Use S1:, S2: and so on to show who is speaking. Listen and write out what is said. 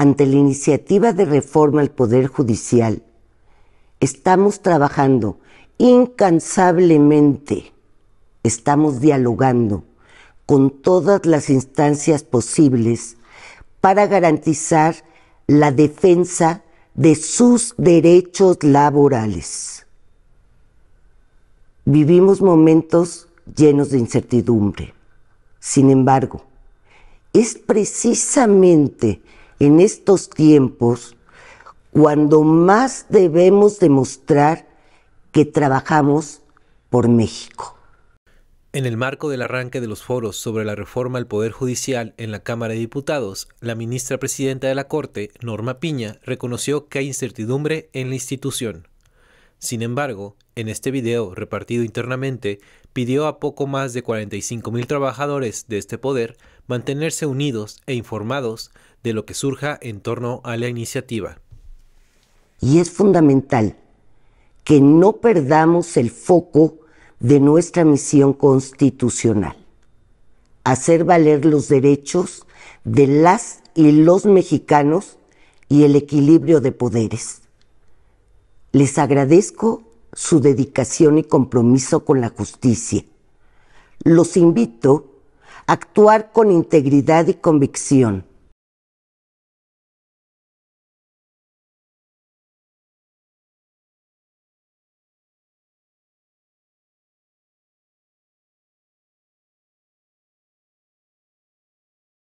S1: ante la iniciativa de reforma al Poder Judicial, estamos trabajando incansablemente, estamos dialogando con todas las instancias posibles para garantizar la defensa de sus derechos laborales. Vivimos momentos llenos de incertidumbre. Sin embargo, es precisamente en estos tiempos cuando más debemos demostrar que trabajamos por México.
S2: En el marco del arranque de los foros sobre la reforma al Poder Judicial en la Cámara de Diputados, la ministra presidenta de la Corte, Norma Piña, reconoció que hay incertidumbre en la institución. Sin embargo, en este video repartido internamente, pidió a poco más de mil trabajadores de este poder mantenerse unidos e informados de lo que surja en torno a la iniciativa.
S1: Y es fundamental que no perdamos el foco de nuestra misión constitucional, hacer valer los derechos de las y los mexicanos y el equilibrio de poderes. Les agradezco su dedicación y compromiso con la justicia. Los invito a actuar con integridad y convicción